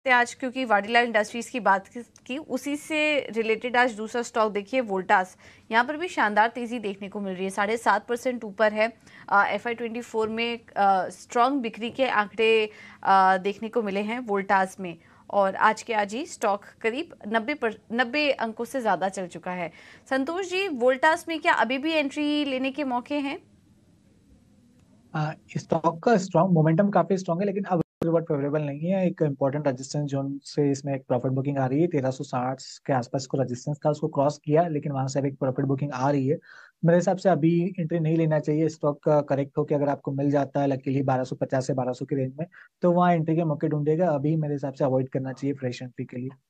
सकते आज क्योंकि वाडीलाल इंडस्ट्रीज की बात की उसी से रिलेटेड आज दूसरा स्टॉक देखिए वोल्टास यहाँ पर भी शानदार तेजी देखने को मिल रही है साढ़े सात परसेंट ऊपर है एफ आई ट्वेंटी फोर में स्ट्रांग बिक्री के आंकड़े देखने को मिले हैं वोल्टास में और आज के आज ही स्टॉक करीब नब्बे पर नब्बे अंकों से ज़्यादा चल चुका है संतोष जी वोल्टास में क्या अभी भी एंट्री लेने के मौके हैं स्टॉक का स्ट्रॉन्ग मोमेंटम काफी स्ट्रॉन्ग है लेकिन अब बट फेवरेबल नहीं है एक इंपॉर्टेंट रेजिस्टेंस जोन से इसमें एक प्रॉफिट बुकिंग आ रही है तेरह साठ के आसपास को रेजिस्टेंस था उसको क्रॉस किया लेकिन वहां से एक प्रॉफिट बुकिंग आ रही है मेरे हिसाब से अभी एंट्री नहीं लेना चाहिए स्टॉक करेक्ट हो कि अगर आपको मिल जाता है लकीली बारह सौ पचास से बारह सौ की रेंज में तो वहाँ एंट्री के मौके ढूंढेगा अभी मेरे हिसाब से अवॉइड करना चाहिए फ्रेश एंट्री के लिए